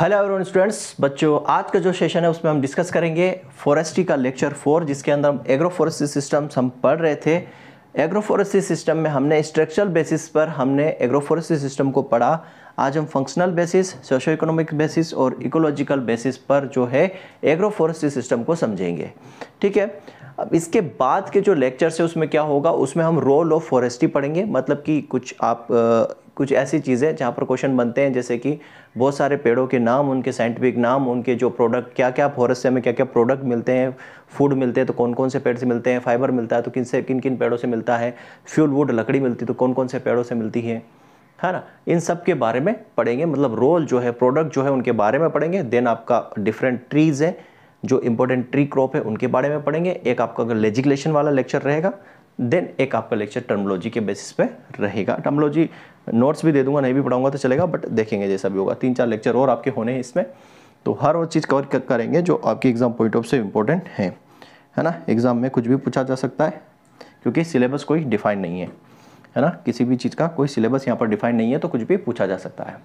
hello everyone students बच्चों आज का जो सेशन है उसमें हम डिस्कस करेंगे फॉरेस्ट्री का लेक्चर फोर जिसके अंदर हम एग्रो फॉरेस्ट्री सिस्टम्स हम पढ़ रहे थे एग्रो फॉरेस्ट्री सिस्टम में हमने स्ट्रक्चरल बेसिस पर हमने एग्रो फॉरेस्ट्री सिस्टम को पढ़ा आज हम functional basis socio economic basis और इकोलॉजिकल बेसिस पर जो है एग्रो फॉरेस्ट्री सिस्टम को समझेंगे ठीक है अब इसके बाद के जो लेक्चर्स है उसमें क्या होगा उसमें हम रोल ऑफ फॉरेस्ट्री पढ़ेंगे मतलब कि कुछ आप कुछ ऐसी चीज़ें जहाँ पर क्वेश्चन बनते हैं जैसे कि बहुत सारे पेड़ों के नाम उनके साइंटिफिक नाम उनके जो प्रोडक्ट क्या क्या फॉरेस्ट से हमें क्या क्या प्रोडक्ट मिलते हैं फूड मिलते हैं तो कौन कौन से पेड़ से मिलते हैं फाइबर मिलता है तो किन से किन किन पेड़ों से मिलता है फ्यूल वुड लकड़ी मिलती है तो कौन कौन से पेड़ों से मिलती है है ना इन सब के बारे में पढ़ेंगे मतलब रोल जो है प्रोडक्ट जो है उनके बारे में पढ़ेंगे देन आपका डिफरेंट ट्रीज़ है जो इम्पोर्टेंट ट्री क्रॉप है उनके बारे में पढ़ेंगे एक आपका अगर लेजिक्लेशन वाला लेक्चर रहेगा देन एक आपका लेक्चर टर्मोलॉजी के बेसिस पे रहेगा टर्मोलॉजी नोट्स भी दे दूंगा नहीं भी पढ़ाऊंगा तो चलेगा बट देखेंगे जैसा भी होगा तीन चार लेक्चर और आपके होने हैं इसमें तो हर वो चीज़ कवर करेंगे जो आपके एग्ज़ाम पॉइंट ऑफ से इम्पोर्टेंट है है ना एग्ज़ाम में कुछ भी पूछा जा सकता है क्योंकि सिलेबस कोई डिफाइन नहीं है है ना किसी भी चीज़ का कोई सिलेबस यहाँ पर डिफाइन नहीं है तो कुछ भी पूछा जा सकता है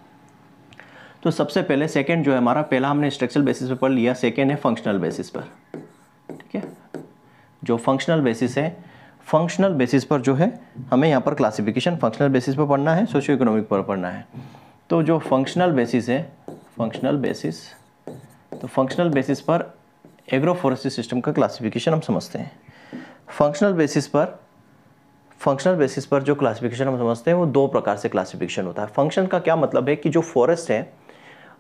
तो सबसे पहले सेकेंड जो है हमारा पहला हमने स्ट्रक्चरल बेसिस पर पढ़ लिया सेकेंड है फंक्शनल बेसिस पर ठीक है जो फंक्शनल बेसिस है फंक्शनल बेसिस पर जो है हमें यहाँ पर क्लासिफिकेशन फंक्शनल बेसिस पर पढ़ना है सोशियो इकोनॉमिक पर पढ़ना है तो जो फंक्शनल बेसिस है फंक्शनल बेसिस तो फंक्शनल बेसिस पर एग्रोफोरेस्ट्री सिस्टम का क्लासिफिकेशन हम समझते हैं फंक्शनल बेसिस पर फंक्शनल बेसिस पर जो क्लासिफिकेशन हम समझते हैं वो दो प्रकार से क्लासिफिकेशन होता है फंक्शन का क्या मतलब है कि जो फॉरेस्ट है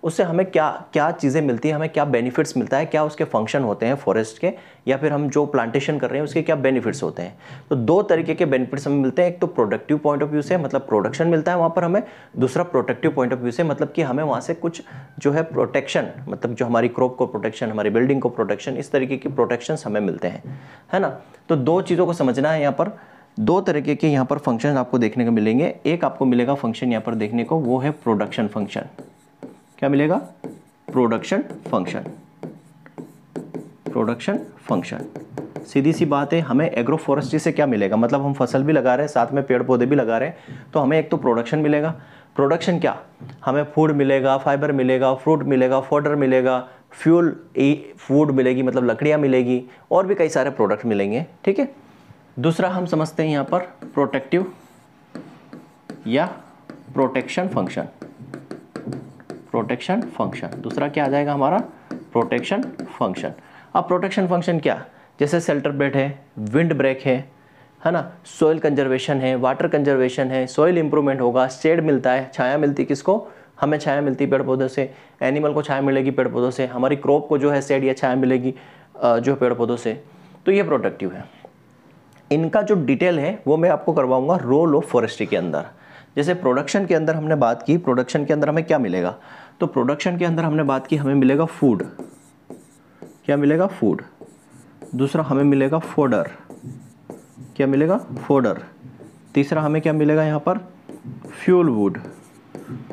उससे हमें क्या क्या चीज़ें मिलती हैं हमें क्या बेनिफिट्स मिलता है क्या उसके फंक्शन होते हैं फॉरेस्ट के या फिर हम जो प्लांटेशन कर रहे हैं उसके क्या बेनिफिट्स होते हैं तो दो तरीके के बेनिफिट्स हमें मिलते हैं एक तो प्रोडक्टिव पॉइंट ऑफ व्यू से मतलब प्रोडक्शन मिलता है वहाँ पर हमें दूसरा प्रोटेक्टिव पॉइंट ऑफ व्यू से मतलब कि हमें वहाँ से कुछ जो है प्रोटेक्शन मतलब जो हमारी क्रॉप को प्रोटेक्शन हमारी बिल्डिंग को प्रोटेक्शन इस तरीके की प्रोटेक्शन हमें मिलते हैं है ना तो दो चीज़ों को समझना है यहाँ पर दो तरीके के यहाँ पर फंक्शन आपको देखने को मिलेंगे एक आपको मिलेगा फंक्शन यहाँ पर देखने को वो है प्रोडक्शन फंक्शन क्या मिलेगा प्रोडक्शन फंक्शन प्रोडक्शन फंक्शन सीधी सी बात है हमें एग्रो फॉरेस्ट्री से क्या मिलेगा मतलब हम फसल भी लगा रहे हैं साथ में पेड़ पौधे भी लगा रहे हैं तो हमें एक तो प्रोडक्शन मिलेगा प्रोडक्शन क्या हमें फूड मिलेगा फाइबर मिलेगा फ्रूट मिलेगा फोडर मिलेगा फ्यूल फूड मिलेगी मतलब लकड़ियाँ मिलेगी और भी कई सारे प्रोडक्ट मिलेंगे ठीक है दूसरा हम समझते हैं यहाँ पर प्रोटेक्टिव या प्रोटेक्शन फंक्शन प्रोटेक्शन फंक्शन दूसरा क्या आ जाएगा हमारा प्रोटेक्शन फंक्शन अब प्रोटेक्शन फंक्शन क्या जैसे सेल्टर बेड है विंड ब्रेक है है ना सॉइल कंजर्वेशन है वाटर कंजर्वेशन है सॉइल इंप्रूवमेंट होगा शेड मिलता है छाया मिलती किसको हमें छाया मिलती पेड़ पौधों से एनिमल को छाया मिलेगी पेड़ पौधों से हमारी क्रॉप को जो है शेड या छाया मिलेगी जो पेड़ पौधों से तो ये प्रोटेक्टिव है इनका जो डिटेल है वो मैं आपको करवाऊंगा रोल ऑफ फॉरेस्ट्री के अंदर जैसे प्रोडक्शन के अंदर हमने बात की प्रोडक्शन के अंदर हमें क्या मिलेगा तो प्रोडक्शन के अंदर हमने बात की हमें मिलेगा फूड क्या मिलेगा फूड दूसरा हमें मिलेगा फोडर क्या मिलेगा फोडर तीसरा हमें क्या मिलेगा यहाँ पर फ्यूल वुड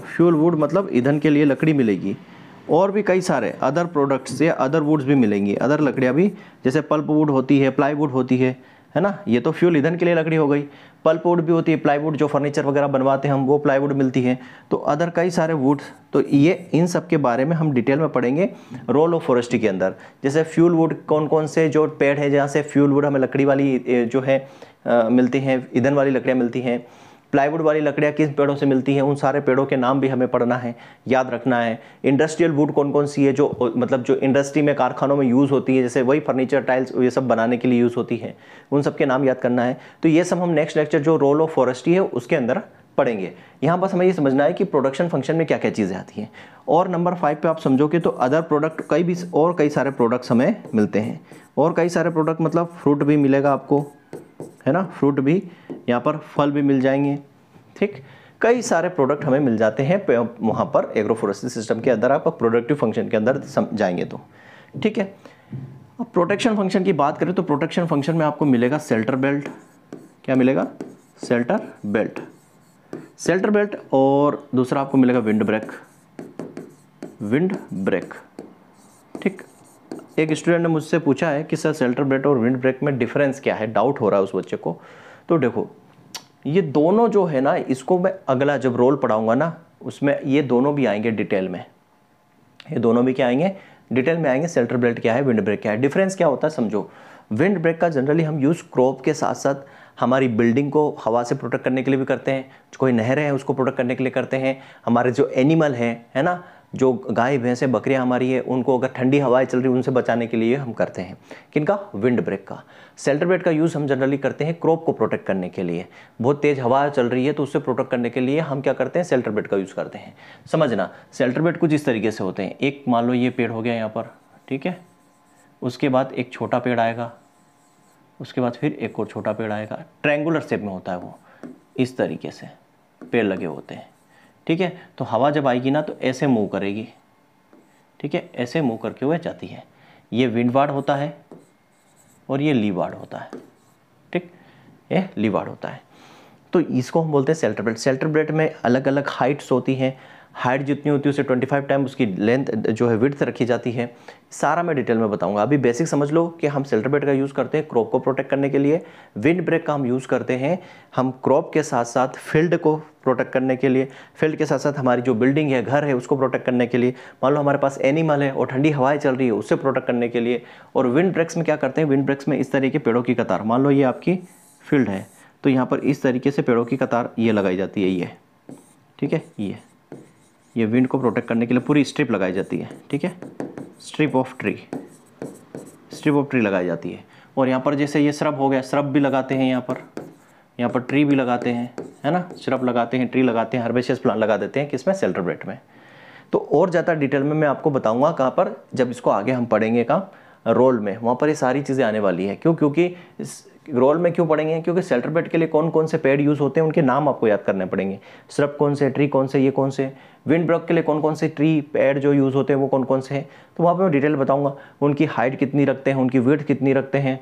फ्यूल वुड मतलब ईंधन के लिए लकड़ी मिलेगी और भी कई सारे अदर प्रोडक्ट्स या अदर वुड्स भी मिलेंगी अदर लकड़ियाँ भी जैसे पल्प वुड होती है प्लाई वुड होती है है ना ये तो फ्यूल ईंधन के लिए लकड़ी हो गई पल्प वुड भी होती है प्लाईवुड जो फर्नीचर वगैरह बनवाते हैं हम वो प्लाईवुड मिलती है तो अदर कई सारे वुड तो ये इन सब के बारे में हम डिटेल में पढ़ेंगे रोल ऑफ फॉरेस्ट्री के अंदर जैसे फ्यूल वुड कौन कौन से जो पेड़ है जहाँ से फ्यूल वुड हमें लकड़ी वाली जो है मिलती हैं ईंधन वाली लकड़ियाँ मिलती हैं प्लाईवुड वाली लकड़ियाँ किस पेड़ों से मिलती हैं उन सारे पेड़ों के नाम भी हमें पढ़ना है याद रखना है इंडस्ट्रियल वुड कौन कौन सी है जो मतलब जो इंडस्ट्री में कारखानों में यूज़ होती है जैसे वही फर्नीचर टाइल्स ये सब बनाने के लिए यूज़ होती है उन सब के नाम याद करना है तो ये सब हम नेक्स्ट लेक्चर जो रोल ऑफ फॉरेस्ट्री है उसके अंदर पढ़ेंगे यहाँ बस हमें ये समझना है कि प्रोडक्शन फंक्शन में क्या क्या चीज़ें आती हैं और नंबर फाइव पे आप समझोगे तो अदर प्रोडक्ट कई भी और कई सारे प्रोडक्ट्स हमें मिलते हैं और कई सारे प्रोडक्ट मतलब फ्रूट भी मिलेगा आपको है ना फ्रूट भी यहाँ पर फल भी मिल जाएंगे ठीक कई सारे प्रोडक्ट हमें मिल जाते हैं वहाँ पर एग्रोफोरेस्ट्री सिस्टम के अंदर आप प्रोडक्टिव फंक्शन के अंदर जाएंगे तो ठीक है अब प्रोटेक्शन फंक्शन की बात करें तो प्रोटेक्शन फंक्शन में आपको मिलेगा सेल्टर बेल्ट क्या मिलेगा सेल्टर बेल्ट सेल्टर बेल्ट और दूसरा आपको मिलेगा विंड ब्रेक विंड ब्रेक ठीक एक स्टूडेंट ने मुझसे पूछा है कि सर सेल्टर बेल्ट और विंड ब्रेक में डिफरेंस क्या है डाउट हो रहा है उस बच्चे को तो देखो ये दोनों जो है ना इसको मैं अगला जब रोल पढ़ाऊँगा ना उसमें ये दोनों भी आएंगे डिटेल में ये दोनों भी क्या आएंगे डिटेल में आएंगे सेल्टर बेल्ट क्या है विंड ब्रेक क्या है डिफरेंस क्या होता है समझो विंड ब्रेक का जनरली हम यूज़ क्रॉप के साथ साथ हमारी बिल्डिंग को हवा से प्रोटेक्ट करने के लिए भी करते हैं कोई नहरें हैं उसको प्रोटेक्ट करने के लिए करते हैं हमारे जो एनिमल हैं है ना जो गाय भैंसें बकरियां हमारी है उनको अगर ठंडी हवाएं चल रही है उनसे बचाने के लिए हम करते हैं किनका विंड ब्रेक का सेल्टर ब्रेड का यूज़ हम जनरली करते हैं क्रॉप को प्रोटेक्ट करने के लिए बहुत तेज़ हवा चल रही है तो उससे प्रोटेक्ट करने के लिए हम क्या करते हैं सेल्टर ब्रेड का यूज़ करते हैं समझना सेल्टर ब्रेड कुछ इस तरीके से होते हैं एक मान लो ये पेड़ हो गया यहाँ पर ठीक है उसके बाद एक छोटा पेड़ आएगा उसके बाद फिर एक और छोटा पेड़ आएगा ट्रैंगुलर शेप में होता है वो इस तरीके से पेड़ लगे होते हैं ठीक है तो हवा जब आएगी ना तो ऐसे मूव करेगी ठीक है ऐसे मूव करके वह जाती है ये विंडवाड़ होता है और ये लीवाड़ होता है ठीक ये लीवाड़ होता है तो इसको हम बोलते हैं सेल्टर ब्रेड सेल्टर ब्रेड में अलग अलग हाइट्स होती हैं हाइट जितनी होती है उसे 25 टाइम उसकी लेंथ जो है विड्थ रखी जाती है सारा मैं डिटेल में बताऊंगा अभी बेसिक समझ लो कि हम सेल्टर बेट का यूज़ करते हैं क्रॉप को प्रोटेक्ट करने के लिए विंड ब्रेक का हम यूज़ करते हैं हम क्रॉप के साथ साथ फील्ड को प्रोटेक्ट करने के लिए फील्ड के साथ साथ हमारी जो बिल्डिंग है घर है उसको प्रोटेक्ट करने के लिए मान लो हमारे पास एनिमल है और ठंडी हवाएं चल रही है उससे प्रोटेक्ट करने के लिए और विंड ब्रेक्स में क्या करते हैं विंड ब्रेक्स में इस तरीके पेड़ों की कतार मान लो ये आपकी फील्ड है तो यहाँ पर इस तरीके से पेड़ों की कतार ये लगाई जाती है ये ठीक है ये ये विंड को प्रोटेक्ट करने के लिए पूरी स्ट्रिप लगाई जाती है ठीक है strip of tree strip of tree लगाई जाती है और यहाँ पर जैसे ये श्रब हो गया श्रब भी लगाते हैं यहाँ पर यहाँ पर ट्री भी लगाते हैं है ना श्रब लगाते हैं ट्री लगाते हैं हर्बेशियस प्लान लगा देते हैं किसमें सेल्ट्रब्रेट में तो और ज़्यादा डिटेल में मैं आपको बताऊँगा कहाँ पर जब इसको आगे हम पढ़ेंगे काम रोल में वहाँ पर ये सारी चीज़ें आने वाली है क्यों क्योंकि रोल में क्यों पड़ेंगे क्योंकि सेल्टर के लिए कौन कौन से पेड यूज़ होते हैं उनके नाम आपको याद करने पड़ेंगे स्रब कौन से ट्री कौन से ये कौन से विंड ब्रॉक के लिए कौन कौन से ट्री पेड जो यूज़ होते हैं वो कौन कौन से हैं तो वहाँ पर मैं डिटेल बताऊँगा उनकी हाइट कितनी रखते हैं उनकी वेथ कितनी रखते हैं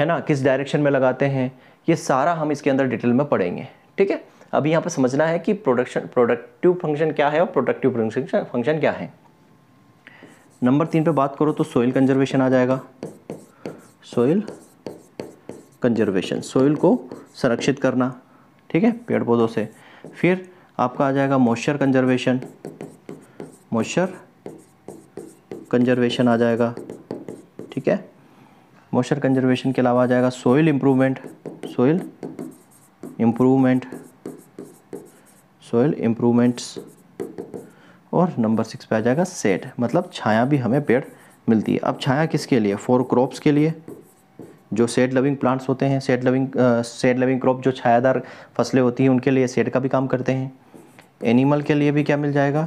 है ना किस डायरेक्शन में लगाते हैं ये सारा हम इसके अंदर डिटेल में पढ़ेंगे ठीक है अभी यहाँ पर समझना है कि प्रोडक्शन प्रोडक्टिव फंक्शन क्या है और प्रोडक्टिव फंक्शन फंक्शन क्या है नंबर तीन पे बात करो तो सोइल कंजर्वेशन आ जाएगा सोइल कंजर्वेशन सोइल को संरक्षित करना ठीक है पेड़ पौधों से फिर आपका आ जाएगा मॉइस्चर कंजर्वेशन मॉइस्चर कंजर्वेशन आ जाएगा ठीक है मॉइस्चर कंजर्वेशन के अलावा आ जाएगा soil improvement soil improvement soil improvements और नंबर सिक्स पे आ जाएगा सेट मतलब छाया भी हमें पेड़ मिलती है अब छाया किसके लिए फोर क्रॉप्स के लिए जो सेड लविंग प्लांट्स होते हैं shade loving shade loving crop जो छायादार फसलें होती हैं उनके लिए सेड का भी काम करते हैं एनिमल के लिए भी क्या मिल जाएगा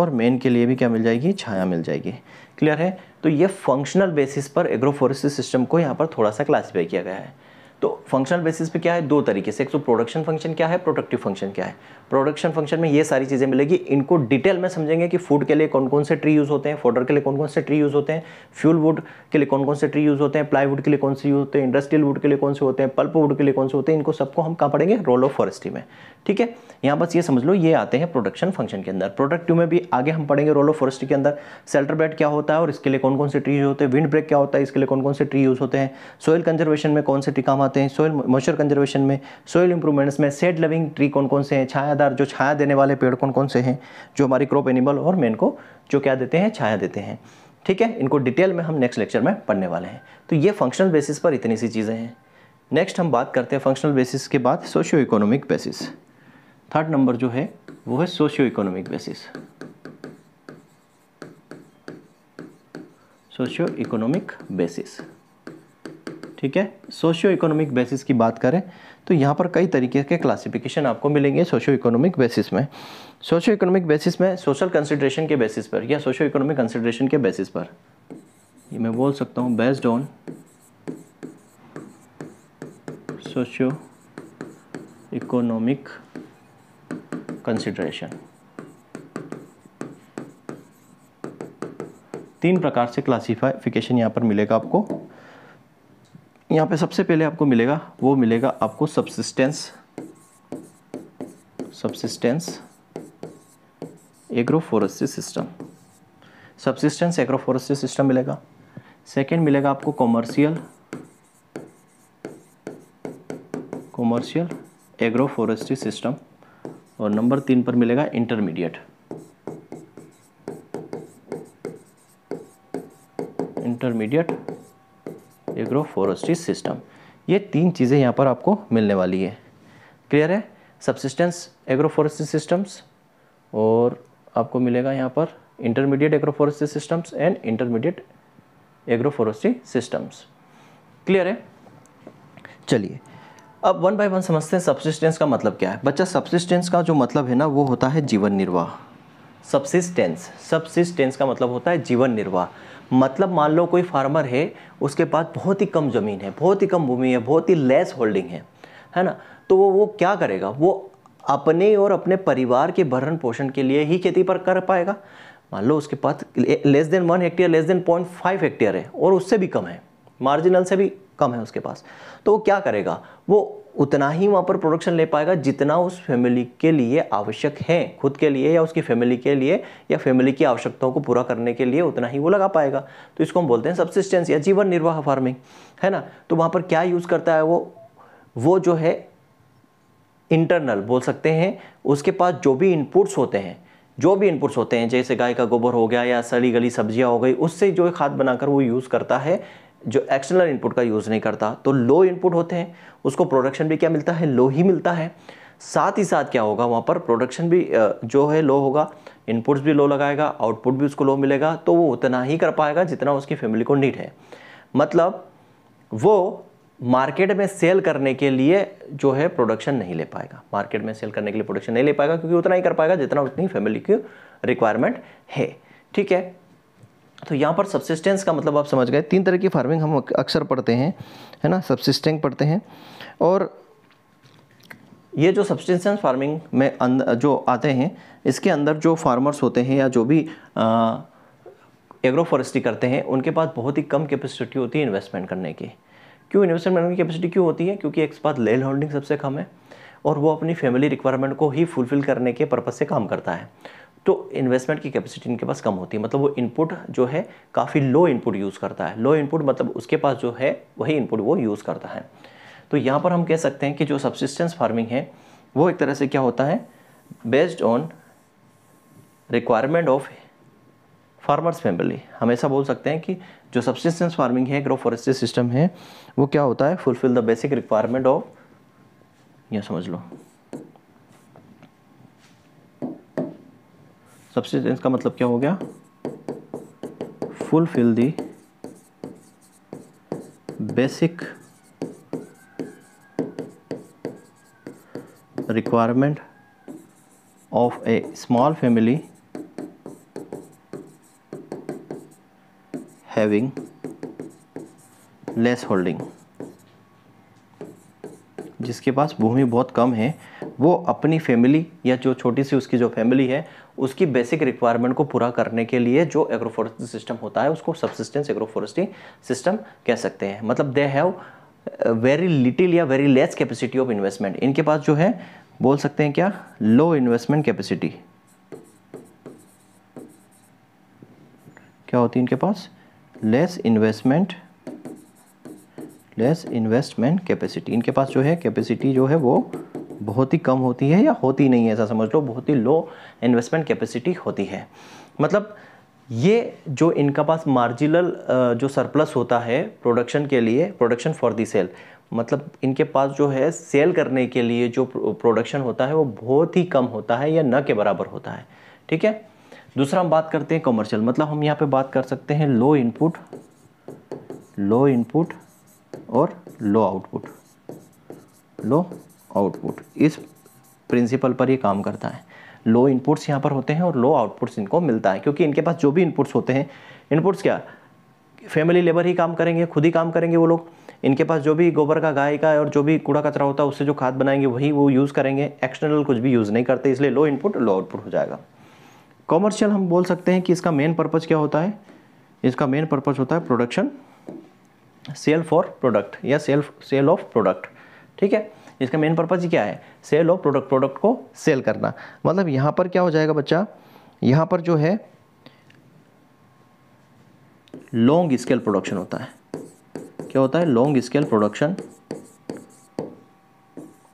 और मेन के लिए भी क्या मिल जाएगी छाया मिल जाएगी क्लियर है तो ये फंक्शनल बेसिस पर एग्रोफोरेस्ट्री सिस्टम को यहाँ पर थोड़ा सा क्लासीफाई किया गया है तो फंक्शनल बेसिस पे क्या है दो तरीके से एक तो प्रोडक्शन फंक्शन क्या है प्रोडक्टिव फंक्शन क्या है प्रोडक्शन फंक्शन में ये सारी चीज़ें मिलेगी इनको डिटेल में समझेंगे कि फूड के लिए कौन कौन से ट्री यूज़ होते हैं फोडर के लिए कौन कौन से ट्री यूज़ होते हैं फ्यूल वुड के लिए कौन कौन से ट्री यूज़ होते हैं प्लाईवुड के लिए कौन से यूज़ होते हैं इंडस्ट्रियल वुड के लिए कौन से होते हैं पल्प वुड के लिए कौन से होते हैं इनको सबको हम कहाँ पढ़ेंगे रोल ऑफ फॉरेस्ट्री में ठीक है यहाँ बस ये समझ लो ये आते हैं प्रोडक्शन फंक्शन के अंदर प्रोडक्टिव में भी आगे हम पढ़ेंगे रोल ऑफ फॉरेस्ट्री के अंदर सेल्टर बेड क्या होता है और इसके लिए कौन कौन से ट्री यूज होते हैं विंड ब्रेक क्या होता है इसके लिए कौन कौन से ट्री यूज़ होते हैं सोयल कंजर्वेशन में कौन से ट्री काम आते हैं सोयल मॉइस्चर कंजर्वेशन में सोयल इंप्रूवमेंट्स में सेड लविंग ट्री कौन कौन से हैं छायादार जो छाया देने वाले पेड़ कौन कौन से हैं जो हमारी क्रॉप एनिमल और मेन को जो क्या देते हैं छाया देते हैं ठीक है इनको डिटेल में हम नेक्स्ट लेक्चर में पढ़ने वाले हैं तो ये फंक्शनल बेसिस पर इतनी सी चीज़ें हैं नेक्स्ट हम बात करते हैं फंक्शनल बेसिस के बाद socio economic basis third number जो है वो है socio economic basis socio economic basis ठीक है सोशियो इकोनॉमिक बेसिस की बात करें तो यहाँ पर कई तरीके के क्लासिफिकेशन आपको मिलेंगे सोशियो इकोनॉमिक बेसिस में सोशियो इकोनॉमिक बेसिस में सोशल कंसिड्रेशन के बेसिस पर या सोशियो इकोनॉमिक कंसिड्रेशन के बेसिस पर ये मैं बोल सकता हूँ based on socio economic consideration तीन प्रकार से क्लासिफिकेशन यहाँ पर मिलेगा आपको यहाँ पे सबसे पहले आपको मिलेगा वो मिलेगा आपको subsistence subsistence agroforestry system subsistence agroforestry system मिलेगा सेकेंड मिलेगा आपको कॉमर्शियल कॉमर्शियल एग्रोफोरेस्ट्री सिस्टम और नंबर तीन पर मिलेगा intermediate intermediate agro forestry system ये तीन चीज़ें यहाँ पर आपको मिलने वाली है क्लियर है सबसिस्टेंस एग्रो फॉरेस्ट्री सिस्टम्स और आपको मिलेगा यहाँ पर intermediate agro forestry systems and intermediate agro forestry systems clear है चलिए अब वन बाय वन समझते हैं सब्सिस्टेंस का मतलब क्या है बच्चा सब्सिस्टेंस का जो मतलब है ना वो होता है जीवन निर्वाह सब्सिस्टेंस सब्सिस्टेंस का मतलब होता है जीवन निर्वाह मतलब मान लो कोई फार्मर है उसके पास बहुत ही कम ज़मीन है बहुत ही कम भूमि है बहुत ही लेस होल्डिंग है है ना तो वो वो क्या करेगा वो अपने और अपने परिवार के भरण पोषण के लिए ही खेती पर कर पाएगा मान लो उसके पास less than one hectare less than point five hectare है और उससे भी कम है मार्जिनल से भी कम है उसके पास तो वो क्या करेगा वो उतना ही वहाँ पर प्रोडक्शन ले पाएगा जितना उस फैमिली के लिए आवश्यक है खुद के लिए या उसकी फैमिली के लिए या फैमिली की आवश्यकताओं को पूरा करने के लिए उतना ही वो लगा पाएगा तो इसको हम बोलते हैं सब्सिस्टेंस या जीवन निर्वाह फार्मिंग है ना तो वहाँ पर क्या यूज़ करता है वो वो जो है इंटरनल बोल सकते हैं उसके पास जो भी इनपुट्स होते हैं जो भी इनपुट्स होते हैं जैसे गाय का गोबर हो गया या सड़ी गली सब्जियां हो गई उससे जो खाद बनाकर वो यूज़ करता है जो एक्सटर्नल इनपुट का यूज़ नहीं करता तो लो इनपुट होते हैं उसको प्रोडक्शन भी क्या मिलता है लो ही मिलता है साथ ही साथ क्या होगा वहाँ पर प्रोडक्शन भी जो है लो होगा इनपुट्स भी लो लगाएगा आउटपुट भी उसको लो मिलेगा तो वो उतना ही कर पाएगा जितना उसकी फैमिली को नीड है मतलब वो मार्केट में सेल करने के लिए जो है प्रोडक्शन नहीं ले पाएगा मार्केट में सेल करने के लिए प्रोडक्शन नहीं ले पाएगा क्योंकि उतना ही कर पाएगा जितना उतनी फैमिली की रिक्वायरमेंट है ठीक है तो यहाँ पर सब्सिस्टेंस का मतलब आप समझ गए तीन तरह की फार्मिंग हम अक्सर पढ़ते हैं है ना सब्सिस्टेंस पढ़ते हैं और ये जो सब्सटेंस फार्मिंग में अं-, जो आते हैं इसके अंदर जो फार्मर्स होते हैं या जो भी एग्रोफॉरेस्ट्री करते हैं उनके पास बहुत ही कम कैपेसिटी होती है इन्वेस्टमेंट करने की क्यों इन्वेस्टमेंट करने की कैपेसिटी क्यों होती है क्योंकि एक पास लेल होल्डिंग सबसे कम है और वो अपनी फैमिली रिक्वायरमेंट को ही फुलफ़िल करने के पर्पज़ से काम करता है तो इन्वेस्टमेंट की कैपेसिटी इनके पास कम होती है मतलब वो इनपुट जो है काफ़ी लो इनपुट यूज़ करता है लो इनपुट मतलब उसके पास जो है वही इनपुट वो यूज़ करता है तो यहाँ पर हम कह सकते हैं कि जो सब्सिस्टेंस फार्मिंग है वो एक तरह से क्या होता है based on requirement of farmers family हम ऐसा बोल सकते हैं कि जो सब्सिस्टेंस फार्मिंग है ग्रो फॉरेस्ट्री सिस्टम है वो क्या होता है fulfil the basic requirement of यह समझ लो सब्सिस्टेंस का मतलब क्या हो गया fulfil the basic requirement of a small family having less holding जिसके पास भूमि बहुत कम है वो अपनी फैमिली या जो छोटी सी उसकी जो फैमिली है उसकी बेसिक रिक्वायरमेंट को पूरा करने के लिए जो एग्रोफॉरेस्ट्री सिस्टम होता है उसको सबसिस्टेंस एग्रोफॉरेस्ट्री सिस्टम कह सकते हैं मतलब दे हैव वेरी लिटिल या very less capacity of investment इनके पास जो है बोल सकते हैं क्या लो इन्वेस्टमेंट कैपेसिटी क्या होती है इनके पास less investment less investment capacity इनके पास जो है कैपेसिटी जो है वो बहुत ही कम होती है या होती नहीं है ऐसा समझ लो बहुत ही लो इन्वेस्टमेंट कैपेसिटी होती है मतलब ये जो इनका पास मार्जिनल जो सरप्लस होता है प्रोडक्शन के लिए प्रोडक्शन फॉर दी सेल मतलब इनके पास जो है सेल करने के लिए जो प्रोडक्शन होता है वो बहुत ही कम होता है या न के बराबर होता है ठीक है दूसरा हम बात करते हैं कमर्शियल मतलब हम यहाँ पे बात कर सकते हैं लो इनपुट लो इनपुट और लो आउटपुट लो आउटपुट इस प्रिंसिपल पर ये काम करता है लो इनपुट्स यहाँ पर होते हैं और लो आउटपुट्स इनको मिलता है क्योंकि इनके पास जो भी इनपुट्स होते हैं इनपुट्स क्या फैमिली लेबर ही काम करेंगे खुद ही काम करेंगे वो लोग इनके पास जो भी गोबर का गाय का और जो भी कूड़ा कचरा होता है उससे जो खाद बनाएंगे वही वो यूज़ करेंगे एक्सटर्नल कुछ भी यूज़ नहीं करते इसलिए लो इनपुट लो आउटपुट हो जाएगा कॉमर्शियल हम बोल सकते हैं कि इसका मेन पर्पज़ क्या होता है इसका मेन पर्पज़ होता है प्रोडक्शन सेल फॉर प्रोडक्ट या सेल सेल ऑफ प्रोडक्ट ठीक है इसका मेन पर्पज़ क्या है सेल ऑफ प्रोडक्ट प्रोडक्ट को सेल करना मतलब यहाँ पर क्या हो जाएगा बच्चा यहाँ पर जो है लॉन्ग स्केल प्रोडक्शन होता है क्या होता है long scale production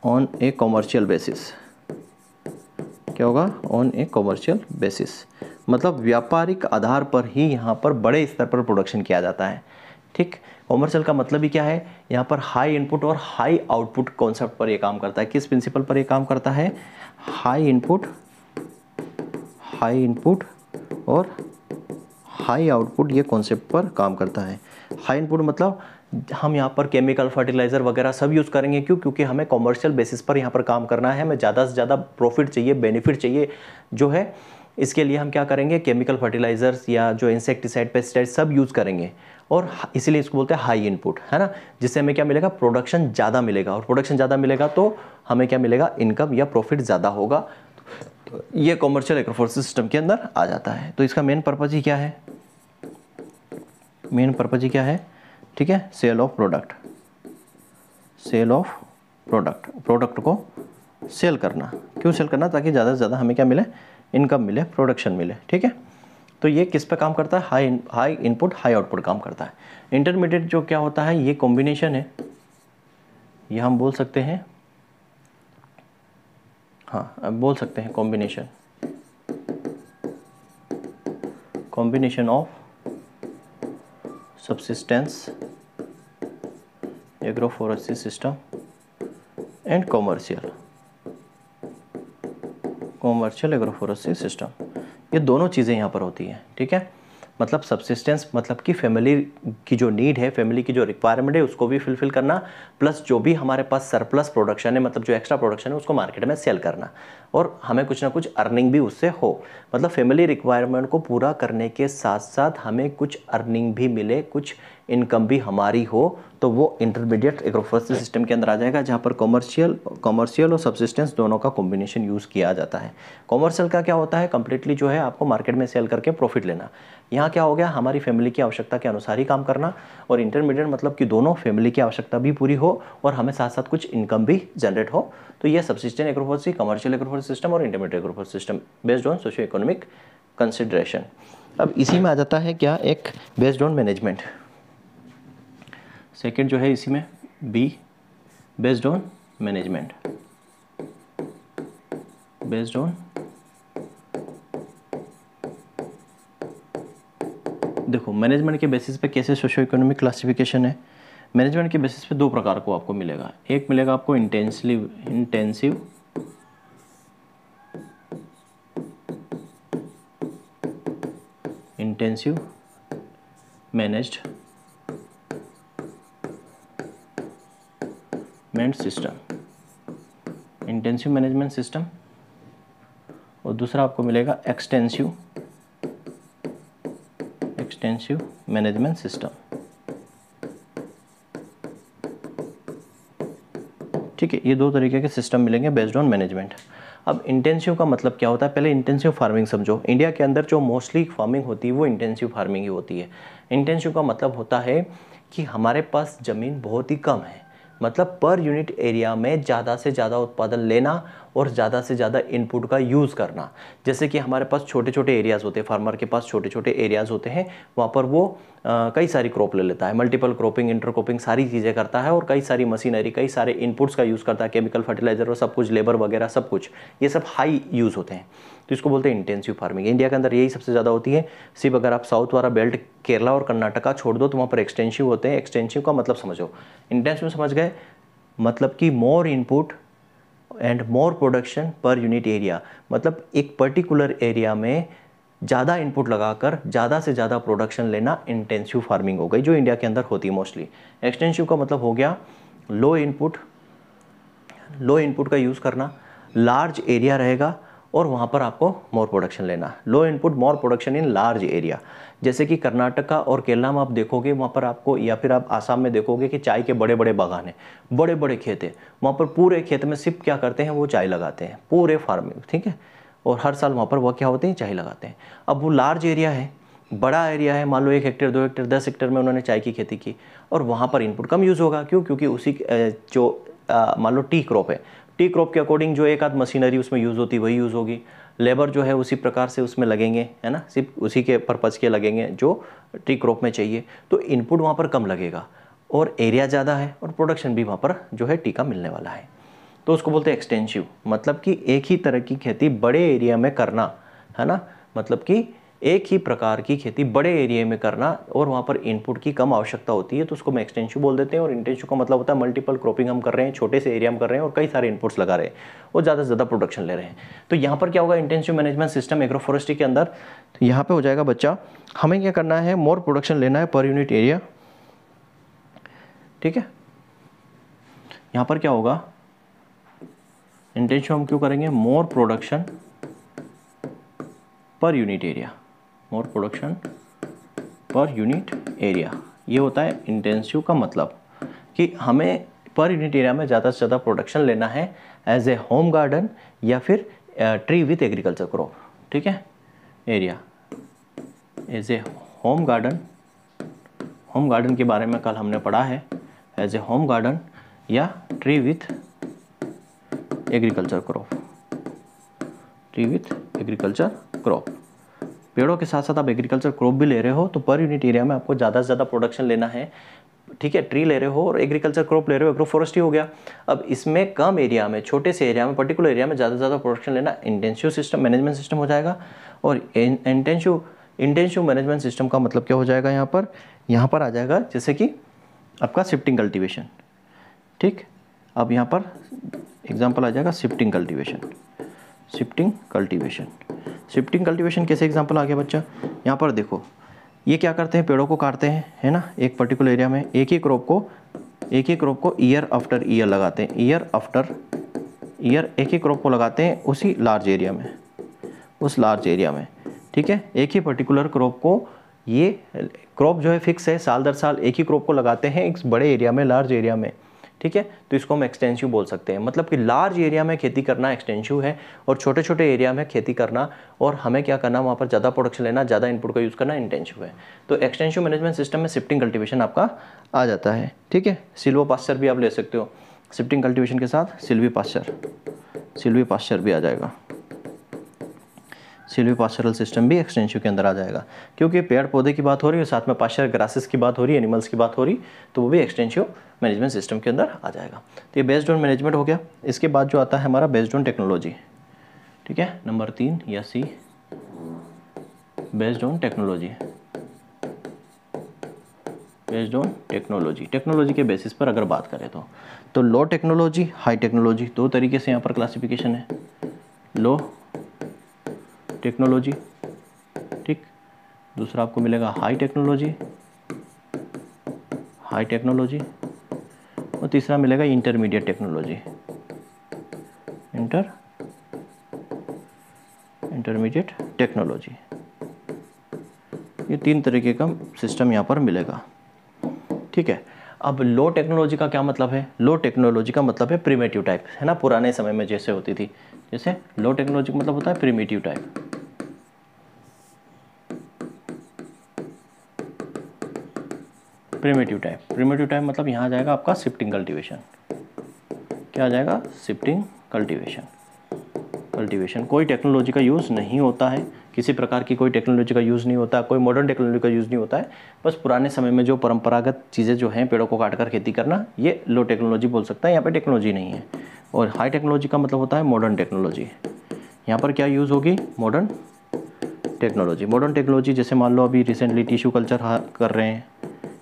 on a commercial basis क्या होगा ऑन ए कॉमर्शियल बेसिस मतलब व्यापारिक आधार पर ही यहाँ पर बड़े स्तर पर प्रोडक्शन किया जाता है ठीक कॉमर्शियल का मतलब ही क्या है यहाँ पर हाई इनपुट और हाई आउटपुट कॉन्सेप्ट पर यह काम करता है किस प्रिंसिपल पर यह काम करता है हाई इनपुट हाई इनपुट और हाई आउटपुट ये कॉन्सेप्ट पर काम करता है हाई इनपुट मतलब हम यहाँ पर केमिकल फर्टिलाइज़र वगैरह सब यूज़ करेंगे क्यों क्योंकि हमें कॉमर्शियल बेसिस पर यहाँ पर काम करना है हमें ज़्यादा से ज़्यादा प्रॉफिट चाहिए बेनिफिट चाहिए जो है इसके लिए हम क्या करेंगे केमिकल फर्टिलाइज़र्स या जो इंसेक्टिसाइड पेस्टिसाइड सब यूज़ करेंगे और इसीलिए इसको बोलते हैं हाई इनपुट है ना जिससे हमें क्या मिलेगा प्रोडक्शन ज़्यादा मिलेगा और प्रोडक्शन ज़्यादा मिलेगा तो हमें क्या मिलेगा इनकम या प्रॉफिट ज़्यादा होगा ये कॉमर्शियल एग्रोफोर्स सिस्टम के अंदर आ जाता है तो इसका मेन पर्पज़ ही क्या है मेन पर्पज़ ही क्या है ठीक है sale of product sale of product product को सेल करना क्यों सेल करना ताकि ज़्यादा से ज़्यादा हमें क्या मिले इनकम मिले प्रोडक्शन मिले ठीक है तो ये किस पे काम करता है high high input high output काम करता है इंटरमीडिएट जो क्या होता है ये कॉम्बिनेशन है ये हम बोल सकते हैं हाँ बोल सकते हैं combination combination of subsistence agroforestry system and commercial virtual agroforestry system ये दोनों चीज़ें यहाँ पर होती हैं ठीक है मतलब सब्सिस्टेंस मतलब कि फैमिली की जो नीड है फैमिली की जो रिक्वायरमेंट है उसको भी फुलफिल करना प्लस जो भी हमारे पास सरप्लस प्रोडक्शन है मतलब जो एक्स्ट्रा प्रोडक्शन है उसको मार्केट में सेल करना और हमें कुछ ना कुछ अर्निंग भी उससे हो मतलब फैमिली रिक्वायरमेंट को पूरा करने के साथ साथ हमें कुछ अर्निंग भी मिले कुछ इनकम भी हमारी हो तो वो इंटरमीडिएट एग्रोफोरेस्ट सिस्टम के अंदर आ जाएगा जहाँ पर कॉमर्शियल कॉमर्शियल और सब्सिस्टेंस दोनों का कॉम्बिनेशन यूज़ किया जाता है कॉमर्शियल का क्या होता है कम्प्लीटली जो है आपको मार्केट में सेल करके प्रॉफिट लेना यहाँ क्या हो गया हमारी फैमिली की आवश्यकता के अनुसार ही काम करना और इंटरमीडिएट मतलब कि दोनों फैमिली की आवश्यकता भी पूरी हो और हमें साथ साथ कुछ इनकम भी जनरेट हो तो यह subsistent agroforestry commercial agroforest system और intermediate group of system based on socio economic consideration अब इसी में आ जाता है क्या एक बेस्ड ऑन मैनेजमेंट सेकेंड जो है इसी में B based on management based on देखो मैनेजमेंट के बेसिस पे कैसे सोशो इकोनॉमिक क्लासिफिकेशन है मैनेजमेंट के बेसिस पे दो प्रकार को आपको मिलेगा एक मिलेगा आपको intensive intensive intensive managed management system intensive management system और दूसरा आपको मिलेगा एक्सटेंसिव एक्सटेंसिव मैनेजमेंट सिस्टम ठीक है ये दो तरीके के सिस्टम मिलेंगे बेस्ड ऑन मैनेजमेंट अब इंटेंसिव का मतलब क्या होता है पहले इंटेंसिव फार्मिंग समझो इंडिया के अंदर जो मोस्टली फार्मिंग होती है वो इंटेंसिव फार्मिंग ही होती है इंटेंसिव का मतलब होता है कि हमारे पास ज़मीन बहुत ही कम है मतलब पर यूनिट एरिया में ज़्यादा से ज़्यादा उत्पादन लेना और ज़्यादा से ज़्यादा इनपुट का यूज़ करना जैसे कि हमारे पास छोटे छोटे एरियाज़ होते हैं फार्मर के पास छोटे छोटे एरियाज़ होते हैं वहाँ पर वो आ, कई सारी क्रॉप ले लेता है मल्टीपल क्रॉपिंग इंटरक्रॉपिंग सारी चीज़ें करता है और कई सारी मशीनरी कई सारे इनपुट्स का यूज़ करता है केमिकल फर्टिलाइजर और सब कुछ लेबर वगैरह सब कुछ ये सब हाई यूज़ होते हैं तो इसको बोलते हैं इंटेंसिव फार्मिंग इंडिया के अंदर यही सबसे ज़्यादा होती है सिर्फ अगर आप साउथ वाला बेल्ट केरला और कर्नाटका छोड़ दो तो वहाँ पर एक्सटेंसिव होते हैं एक्सटेंसिव का मतलब समझो इंटेंसिव समझ गए मतलब कि more input and more production per unit area मतलब एक पर्टिकुलर एरिया में ज़्यादा इनपुट लगाकर ज़्यादा से ज़्यादा प्रोडक्शन लेना इंटेंसिव फार्मिंग हो गई जो इंडिया के अंदर होती है मोस्टली एक्सटेंसिव का मतलब हो गया लो इनपुट लो इनपुट का यूज़ करना लार्ज एरिया रहेगा और वहाँ पर आपको मोर प्रोडक्शन लेना low input more production in large area जैसे कि कर्नाटका और केरला में आप देखोगे वहाँ पर आपको या फिर आप आसाम में देखोगे कि चाय के बड़े बड़े बागान हैं बड़े बड़े खेत हैं वहाँ पर पूरे खेत में सिर्फ क्या करते हैं वो चाय लगाते हैं पूरे फार्मिंग ठीक है और हर साल वहाँ पर वह क्या होते हैं चाय लगाते हैं अब वो लार्ज एरिया है बड़ा एरिया है मान लो एक हेक्टेयर दो हेक्टेयर दस हेक्टेयर में उन्होंने चाय की खेती की और वहाँ पर इनपुट कम यूज़ होगा क्यों क्योंकि उसी जो मान लो टी क्रॉप है टी क्रॉप के अकॉर्डिंग जो एक आध मशीनरी उसमें यूज़ होती वही यूज़ होगी लेबर जो है उसी प्रकार से उसमें लगेंगे है ना सिर्फ उसी के पर्पज़ के लगेंगे जो टी क्रॉप में चाहिए तो इनपुट वहाँ पर कम लगेगा और एरिया ज़्यादा है और प्रोडक्शन भी वहाँ पर जो है टीका मिलने वाला है तो उसको बोलते हैं एक्सटेंसिव मतलब कि एक ही तरह की खेती बड़े एरिया में करना है ना मतलब कि एक ही प्रकार की खेती बड़े एरिया में करना और वहाँ पर इनपुट की कम आवश्यकता होती है तो उसको हम एक्सटेंशिव बोल देते हैं और इंटेंशिव का मतलब होता है मल्टीपल क्रॉपिंग हम कर रहे हैं छोटे से एरिया में कर रहे हैं और कई सारे इनपुट्स लगा रहे हैं और ज़्यादा से ज़्यादा प्रोडक्शन ले रहे हैं तो यहाँ पर क्या होगा इंटेंशिव मैनेजमेंट सिस्टम एग्रोफॉरेस्ट्री के अंदर तो यहाँ पर हो जाएगा बच्चा हमें क्या करना है मोर प्रोडक्शन लेना है पर यूनिट एरिया ठीक है यहाँ पर क्या होगा इंटेंशिव हम क्यों करेंगे more production per unit area more production per unit area ये होता है इंटेंसिव का मतलब कि हमें पर यूनिट एरिया में ज़्यादा से ज़्यादा प्रोडक्शन लेना है एज ए होम गार्डन या फिर ट्री विथ एग्रीकल्चर क्रॉप ठीक है area as a home garden home garden के बारे में कल हमने पढ़ा है एज ए होम गार्डन या tree with agriculture crop tree with agriculture crop पेड़ों के साथ साथ आप एग्रीकल्चर क्रॉप भी ले रहे हो तो पर यूनिट एरिया में आपको ज़्यादा से ज़्यादा प्रोडक्शन लेना है ठीक है ट्री ले रहे हो और एग्रीकल्चर क्रॉप ले रहे हो एग्रो फॉरेस्ट्री हो गया अब इसमें कम एरिया में छोटे से एरिया में पर्टिकुलर एरिया में ज़्यादा से ज़्यादा प्रोडक्शन लेना इंटेंसिव सिस्टम मैनेजमेंट सिस्टम हो जाएगा और इंटेंसिव इंटेंसिव मैनेजमेंट सिस्टम का मतलब क्या हो जाएगा यहाँ पर यहाँ पर आ जाएगा जैसे कि आपका शिफ्टिंग कल्टिवेशन ठीक अब यहाँ पर एग्जाम्पल आ जाएगा shifting cultivation shifting cultivation shifting cultivation कैसे एग्जाम्पल आ गया बच्चा यहाँ पर देखो ये क्या करते हैं पेड़ों को काटते हैं है ना एक पर्टिकुलर एरिया में एक ही क्रॉप को एक ही क्रॉप को ईयर आफ्टर ईयर लगाते हैं ईयर आफ्टर ईयर एक ही क्रॉप को लगाते हैं उसी लार्ज एरिया में उस लार्ज एरिया में ठीक है एक ही पर्टिकुलर क्रॉप को ये क्रॉप जो है फिक्स है साल दर साल एक ही क्रॉप को लगाते हैं एक बड़े एरिया में लार्ज एरिया में ठीक है तो इसको हम एक्सटेंसिव बोल सकते हैं मतलब कि लार्ज एरिया में खेती करना एक्सटेंसिव है और छोटे छोटे एरिया में खेती करना और हमें क्या करना वहाँ पर ज़्यादा प्रोडक्शन लेना ज़्यादा इनपुट का यूज़ करना इंटेंसिव है तो एक्सटेंसिव मैनेजमेंट सिस्टम में शिफ्टिंग कल्टिवेशन आपका आ जाता है ठीक है सिल्वो पास्चर भी आप ले सकते हो शिफ्टिंग कल्टिवेशन के साथ सिल्वी पास्चर सिल्वी पास्चर भी आ जाएगा सिल्वी पास्चरल सिस्टम भी एक्सटेंशिव के अंदर आ जाएगा क्योंकि पेड़ पौधे की बात हो रही है साथ में पास्चर ग्रासेस की बात हो रही है एनिमल्स की बात हो रही तो वो भी एक्सटेंशिव मैनेजमेंट सिस्टम के अंदर आ जाएगा तो ये बेस्ड ऑन मैनेजमेंट हो गया इसके बाद जो आता है हमारा बेस्ड ऑन टेक्नोलॉजी ठीक है नंबर तीन या C based on technology based on technology technology के बेसिस पर अगर बात करें तो तो लो टेक्नोलॉजी हाई टेक्नोलॉजी दो तरीके से यहाँ पर क्लासिफिकेशन है लो टेक्नोलॉजी ठीक दूसरा आपको मिलेगा हाई टेक्नोलॉजी हाई टेक्नोलॉजी और तीसरा मिलेगा intermediate technology inter intermediate technology ये तीन तरीके का सिस्टम यहाँ पर मिलेगा ठीक है अब लो टेक्नोलॉजी का क्या मतलब है लो टेक्नोलॉजी का मतलब है प्रीमेटिव टाइप है ना पुराने समय में जैसे होती थी जैसे लो टेक्नोलॉजी का मतलब होता है primitive type primitive time primitive time मतलब यहाँ आ जाएगा आपका शिफ्टिंग कल्टिवेशन क्या आ जाएगा शिफ्टिंग कल्टिवेशन कल्टिवेशन कोई टेक्नोलॉजी का यूज़ नहीं होता है किसी प्रकार की कोई टेक्नोलॉजी का यूज़ नहीं होता कोई मॉडर्न टेक्नोलॉजी का यूज़ नहीं होता है बस पुराने समय में जो परंपरागत चीज़ें जो हैं पेड़ों को काट कर खेती करना ये लो टेक्नोलॉजी बोल सकता है यहाँ पर टेक्नोलॉजी नहीं है और हाई टेक्नोलॉजी का मतलब होता है मॉडर्न टेक्नोलॉजी यहाँ पर क्या यूज़ होगी मॉडर्न टेक्नोलॉजी मॉडर्न टेक्नोलॉजी जैसे मान लो अभी रिसेंटली टिश्यू कल्चर कर रहे हैं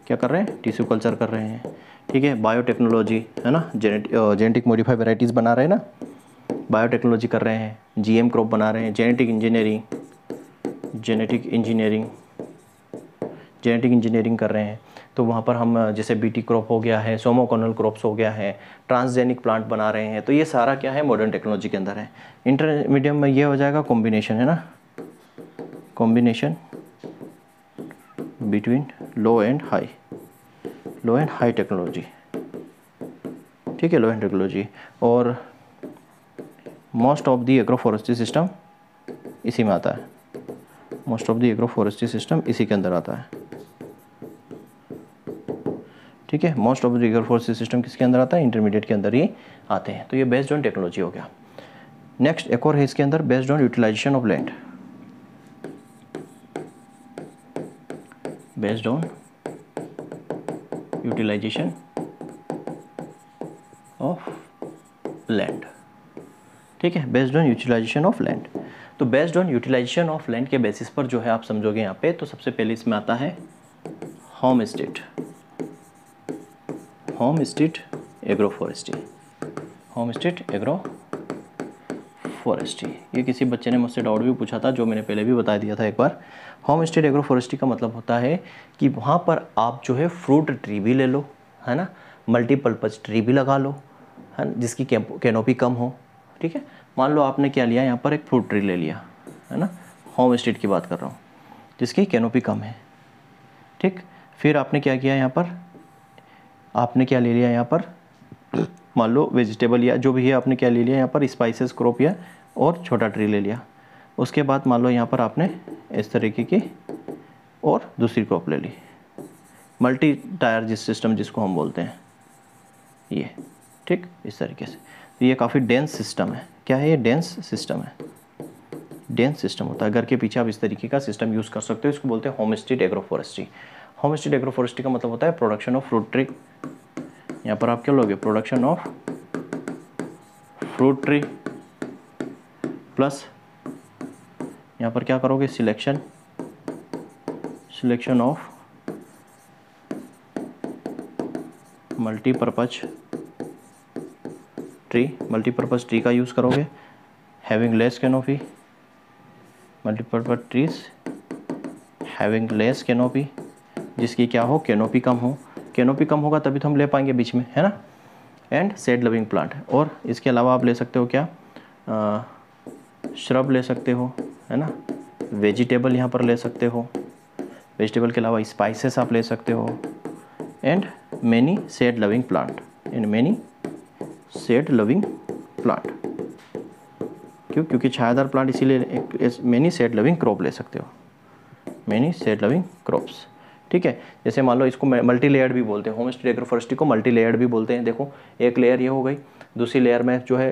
क्या कर रहे हैं टिश्यू कल्चर कर रहे हैं ठीक है बायोटेक्नोलॉजी है ना जेनेट जेनेटिक मोडिफाई वेराइटीज़ बना रहे हैं ना बायोटेक्नोलॉजी कर रहे हैं जीएम क्रॉप बना रहे हैं genetic engineering genetic engineering genetic engineering कर रहे हैं तो वहाँ पर हम जैसे बीटी क्रॉप हो गया है सोमोकोनल क्रॉप्स हो गया है ट्रांसजेनिक प्लांट बना रहे हैं तो ये सारा क्या है मॉडर्न टेक्नोलॉजी के अंदर है इंटरमीडियम में ये हो जाएगा कॉम्बिनेशन है ना combination between low and high low and high technology ठीक है लो एंड टेक्नोलॉजी और most of the agro forestry system इसी में आता है most of the agro forestry system इसी के अंदर आता है ठीक है most of the agro forestry system किसके अंदर आता है इंटरमीडिएट के अंदर ही आते हैं तो ये बेस्ड ऑन टेक्नोलॉजी हो गया नेक्स्ट एक और है इसके अंदर based on utilization of land based on utilization of land ठीक है based on utilization of land तो based on utilization of land के बेसिस पर जो है आप समझोगे यहाँ पे तो सबसे पहले इसमें आता है homestead homestead agro forestry homestead agro agroforestry ये किसी बच्चे ने मुझसे डाउट भी पूछा था जो मैंने पहले भी बता दिया था एक बार होम स्टेट एग्रोफॉरेस्ट्री का मतलब होता है कि वहाँ पर आप जो है फ्रूट ट्री भी ले लो है ना मल्टीपर्पज़ ट्री भी लगा लो है ना जिसकी कैनोपी कम हो ठीक है मान लो आपने क्या लिया यहाँ पर एक फ्रूट ट्री ले लिया है ना होम स्टेट की बात कर रहा हूँ जिसकी कैनोपी कम है ठीक फिर आपने क्या किया यहाँ पर आपने क्या ले लिया यहाँ पर मान लो वेजिटेबल या जो भी है आपने क्या ले लिया यहाँ पर स्पाइसेस क्रॉप या और छोटा ट्री ले लिया उसके बाद मान लो यहाँ पर आपने इस तरीके की और दूसरी क्रॉप ले ली मल्टी टायर जिस सिस्टम जिसको हम बोलते हैं ये ठीक इस तरीके से तो ये काफ़ी डेंस सिस्टम है क्या है ये डेंस सिस्टम है डेंस सिस्टम होता है घर के पीछे आप इस तरीके का सिस्टम यूज़ कर सकते हो इसको बोलते हैं होमस्टिड एग्रोफॉरेस्ट्री स्टेट एग्रोफॉरेस्ट्री का मतलब होता है प्रोडक्शन ऑफ फ्रूट ट्री यहाँ पर आप क्या लोगे production of fruit tree plus यहाँ पर क्या करोगे selection selection of multipurpose tree multipurpose tree का यूज़ करोगे having less canopy multipurpose trees having less canopy जिसकी क्या हो कैनोपी कम हो कैनोपी कम होगा तभी तो हम ले पाएंगे बीच में है ना एंड सेड लविंग प्लांट और इसके अलावा आप ले सकते हो क्या श्रब ले सकते हो है ना वेजिटेबल यहाँ पर ले सकते हो वेजिटेबल के अलावा स्पाइसेस आप ले सकते हो and many shade loving plant and many shade loving plant क्यों क्योंकि छायादार प्लांट इसीलिए मैनी सेड लविंग क्रॉप ले सकते हो मैनी सेड लविंग क्रॉप्स ठीक है जैसे मान लो इसको मल्टी लेयर भी बोलते हैं होम स्टे एग्रोफॉरेस्ट्री को मल्टी लेयर भी बोलते हैं देखो एक लेयर ये हो गई दूसरी लेयर में जो है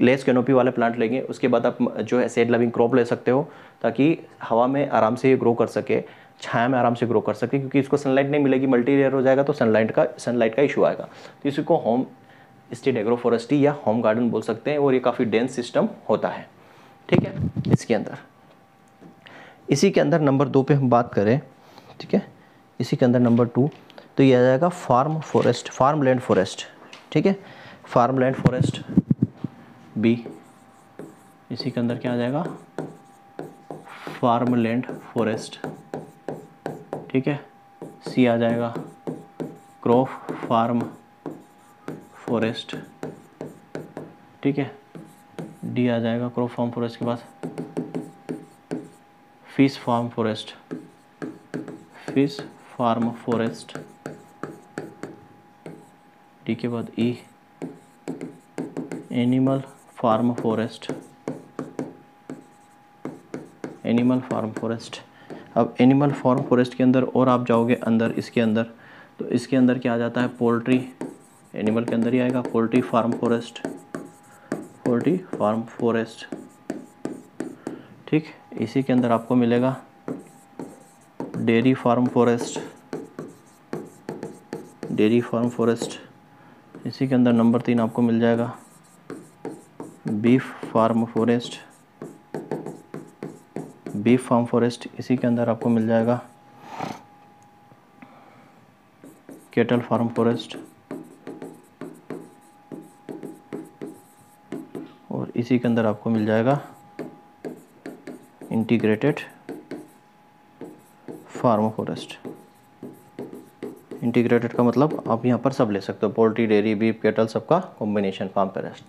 लेस कैनोपी वाले प्लांट लेंगे उसके बाद आप जो है सेड लविंग क्रॉप ले सकते हो ताकि हवा में आराम से ये ग्रो कर सके छाया में आराम से ग्रो कर सके क्योंकि इसको सनलाइट नहीं मिलेगी मल्टी लेयर हो जाएगा तो सनलाइट का सनलाइट का इशू आएगा तो इसको होम स्टेट एग्रो या होम गार्डन बोल सकते हैं और ये काफ़ी डेंस सिस्टम होता है ठीक है इसके अंदर इसी के अंदर नंबर दो पे हम बात करें ठीक है इसी के अंदर नंबर टू तो ये आ जाएगा farm forest farm land forest ठीक है फार्म लैंड फॉरेस्ट बी इसी के अंदर क्या आ जाएगा फार्मलैंड फॉरेस्ट ठीक है सी आ जाएगा क्रॉप फार्म फॉरेस्ट ठीक है डी आ जाएगा क्रॉप फार्म फॉरेस्ट के पास fish farm forest fish farm forest D के बाद E animal farm forest animal farm forest अब एनिमल फार्म फॉरेस्ट के अंदर और आप जाओगे अंदर इसके अंदर तो इसके अंदर क्या आ जाता है पोल्ट्री एनिमल के अंदर ही आएगा poultry farm forest poultry farm forest ठीक इसी के अंदर आपको मिलेगा dairy farm forest dairy farm forest इसी के अंदर नंबर तीन आपको मिल जाएगा beef farm forest beef farm forest इसी के अंदर आपको मिल जाएगा केटल फार्म फॉरेस्ट और इसी के अंदर आपको मिल जाएगा इंटीग्रेटेड फार्म फॉरेस्ट इंटीग्रेटेड का मतलब आप यहाँ पर सब ले सकते हो पोल्ट्री डेयरी बीप केटल सबका कॉम्बिनेशन फार्म फॉरेस्ट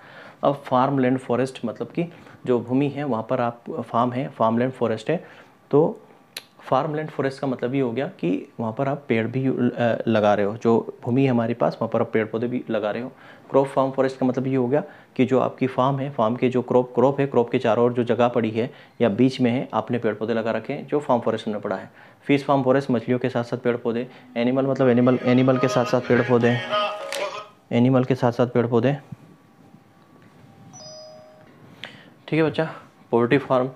अब फार्म लैंड फॉरेस्ट मतलब कि जो भूमि है वहाँ पर आप फार्म है फार्म लैंड फॉरेस्ट है तो फार्म लैंड फॉरेस्ट का मतलब ये हो गया कि वहाँ पर आप पेड़ भी लगा रहे हो जो भूमि है हमारे पास वहाँ पर आप पेड़ पौधे भी लगा रहे हो क्रॉप फार्म फॉरेस्ट का मतलब ये हो गया कि जो आपकी फार्म है फार्म के जो क्रॉप क्रॉप है क्रॉप के चारों ओर जो जगह पड़ी है या बीच में है आपने पेड़ पौधे लगा रखे हैं जो फार्म फॉरेस्ट में पड़ा है फिश फार्म फॉरेस्ट मछलियों के साथ साथ पेड़ पौधे एनिमल मतलब एनिमल एनिमल के साथ साथ पेड़ पौधे एनिमल के साथ साथ पेड़ पौधे ठीक है बच्चा poultry farm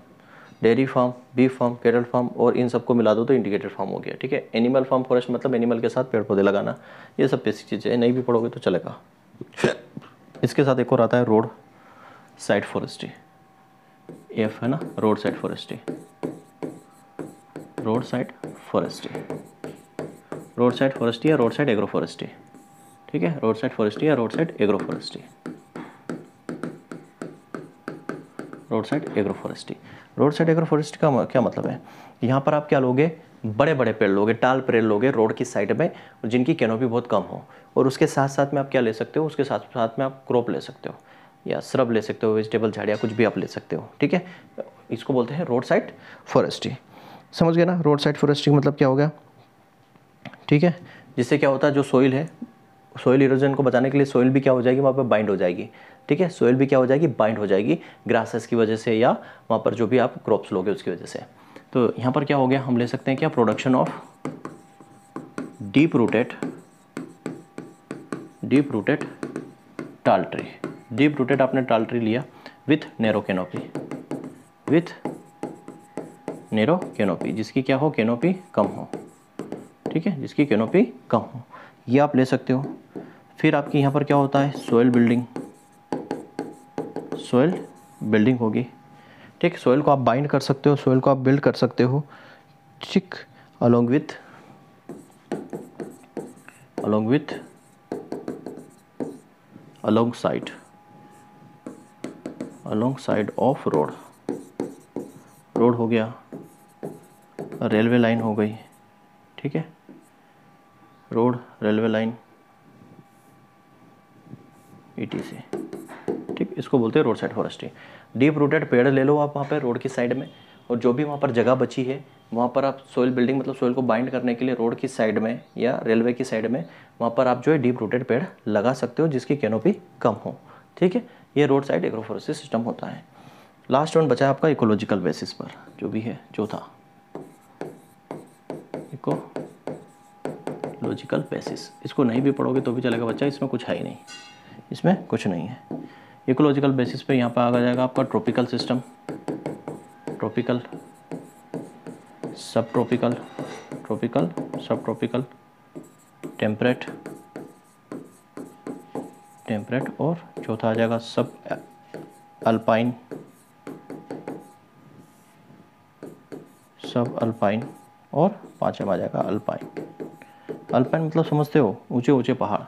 dairy farm bee farm cattle farm और इन सबको मिला दो तो इंडिकेटेड फार्म हो गया ठीक है एनिमल फार्म फॉरेस्ट मतलब एनिमल के साथ पेड़ पौधे लगाना ये सब बेसिक चीज़ें हैं नहीं भी पढ़ोगे तो चलेगा इसके साथ एक और आता है रोड साइड फॉरेस्ट्री एफ है ना road side forestry road side forestry road side forestry या रोड साइड एग्रो फॉरेस्ट्री ठीक है रोड साइड फॉरेस्ट्री या road side agro forestry road side agro road side agro का क्या मतलब है यहाँ पर आप क्या लोगे बड़े बड़े पेड़ लोगे टाल पेड़ लोगे रोड की साइड में जिनकी कैनोपी बहुत कम हो और उसके साथ साथ में आप क्या ले सकते हो उसके साथ साथ में आप क्रॉप ले सकते हो या श्रब ले सकते हो वेजिटेबल झाड़ियाँ कुछ भी आप ले सकते हो ठीक है इसको बोलते हैं रोड साइड फॉरेस्ट्री समझ गए ना रोड साइड फॉरेस्ट्री मतलब क्या हो गया ठीक है जिससे क्या होता है जो सॉइल है सॉइल इरोजन को बचाने के लिए सॉइल भी क्या हो जाएगी वहाँ पर बाइंड हो जाएगी ठीक है सोयल भी क्या हो जाएगी बाइंड हो जाएगी ग्रासेस की वजह से या वहाँ पर जो भी आप क्रॉप्स लोगे उसकी वजह से तो यहाँ पर क्या हो गया हम ले सकते हैं क्या production of deep rooted deep rooted tall tree deep rooted आपने टाल ट्री लिया with narrow canopy with narrow canopy जिसकी क्या हो केनोपी कम हो ठीक है जिसकी केनोपी कम हो ये आप ले सकते हो फिर आपकी यहाँ पर क्या होता है सोयल बिल्डिंग सोयल बिल्डिंग होगी ठीक सोयल को आप बाइंड कर सकते हो सोयल को आप बिल्ड कर सकते हो ठीक along with along side along side of road road हो गया रेलवे लाइन हो गई ठीक है road railway line E T C इसको बोलते हैं road side forestry deep rooted पेड़ ले लो आप वहाँ पर रोड की साइड में और जो भी वहाँ पर जगह बची है वहाँ पर आप सोयल बिल्डिंग मतलब सोयल को बाइंड करने के लिए रोड की साइड में या रेलवे की साइड में वहाँ पर आप जो है डीप रूटेड पेड़ लगा सकते हो जिसकी कैनोपी कम हो ठीक है ये रोड साइड एग्रोफोरेस्ट्री सिस्टम होता है लास्ट वन बचा है आपका इकोलॉजिकल बेसिस पर जो भी है चौथा इको लॉजिकल बेसिस इसको नहीं भी पढ़ोगे तो भी चलेगा बच्चा इसमें कुछ है ही नहीं इसमें कुछ नहीं है इकोलॉजिकल बेसिस पे यहाँ पर आ जाएगा आपका tropical system tropical sub tropical tropical sub tropical temperate temperate और चौथा आ जाएगा सब अल्पाइन सब अल्पाइन और पाँचवा आ जाएगा अल्पाइन अल्पाइन मतलब समझते हो ऊंचे ऊंचे पहाड़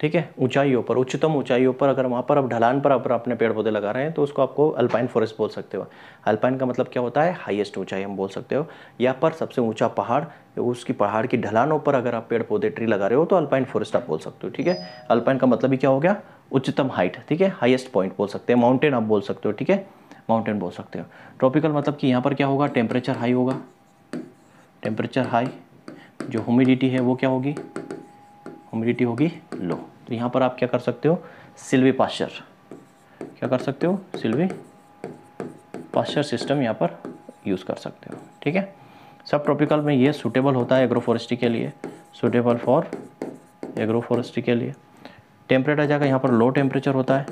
ठीक है ऊंचाइयों पर उच्चतम ऊंचाइयों पर अगर वहाँ पर आप ढलान पर अगर अपने पेड़ पौधे लगा रहे हैं तो उसको आपको अल्पाइन फॉरेस्ट बोल सकते हो अल्पाइन का मतलब क्या होता है हाईएस्ट ऊंचाई हम बोल सकते हो या पर सबसे ऊंचा पहाड़ उसकी पहाड़ की ढलानों पर अगर आप पेड़ पौधे ट्री लगा रहे हो तो अल्पाइन फॉरेस्ट आप बोल सकते हो ठीक है अल्पाइन का मतलब ही क्या हो गया उच्चतम हाइट ठीक है हाइएस्ट पॉइंट बोल सकते हैं माउंटेन आप बोल सकते हो ठीक है माउंटेन बोल सकते हो ट्रॉपिकल मतलब कि यहाँ पर क्या होगा टेम्परेचर हाई होगा टेम्परेचर हाई जो ह्यूमिडिटी है वो क्या होगी ह्यूमिडिटी होगी लो तो यहाँ पर आप क्या कर सकते हो सिल्वी पाश्चर क्या कर सकते हो सिल्वी पाश्चर सिस्टम यहाँ पर यूज़ कर सकते हो ठीक है सब ट्रॉपिकल में ये सूटेबल होता है एग्रोफॉरेस्ट्री के लिए सूटेबल फॉर एग्रोफॉरेस्ट्री के लिए टेम्परेट आ जाएगा यहाँ पर लो टेम्परेचर होता है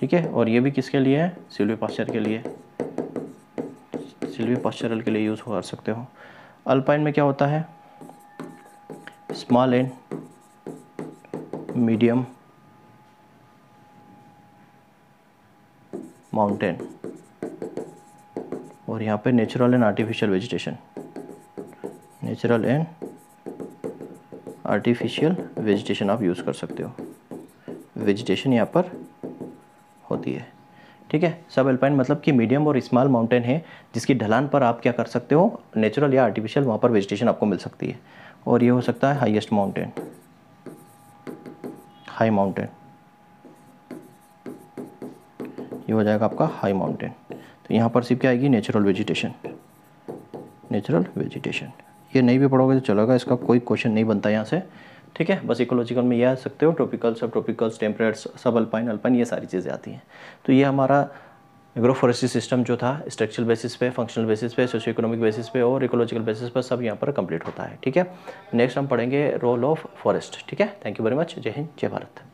ठीक है और ये भी किसके लिए है सिल्वी पाश्चर के लिए सिल्वी पास्चरल के लिए यूज़ कर सकते हो अल्पाइन में क्या होता है स्मॉल एंड medium माउंटेन और यहाँ पे natural and artificial vegetation natural and artificial vegetation आप यूज़ कर सकते हो वेजिटेशन यहाँ पर होती है ठीक है सब एल्पाइन मतलब कि मीडियम और स्मॉल माउंटेन है जिसकी ढलान पर आप क्या कर सकते हो नेचुरल या आर्टिफिशियल वहाँ पर वेजिटेशन आपको मिल सकती है और ये हो सकता है हाईएस्ट माउंटेन हाई माउंटेन ये हो जाएगा आपका हाई माउंटेन तो यहाँ पर सिर्फ क्या आएगी नेचुरल वेजिटेशन नेचुरल वेजिटेशन ये नहीं भी पढ़ोगे तो चलेगा इसका कोई क्वेश्चन नहीं बनता यहाँ से ठीक है बस इकोलॉजिकल में ये आ सकते हो ट्रॉपिकल सब ट्रॉपिकल्स टेम्परेट्स सब अल्पाइन अल्पाइन ये सारी चीज़ें आती हैं तो ये हमारा एग्रोफॉरेस्ट्री सिस्टम जो था स्ट्रक्चरल बेसिस पे फंक्शनल बेसिस पे सोशो इकोनॉमिक बेसिस पे और इकोलॉजिकल बेसिस पर सब यहाँ पर कंप्लीट होता है ठीक है नेक्स्ट हम पढ़ेंगे रोल ऑफ फॉरेस्ट ठीक है थैंक यू वेरी मच जय हिंद जय भारत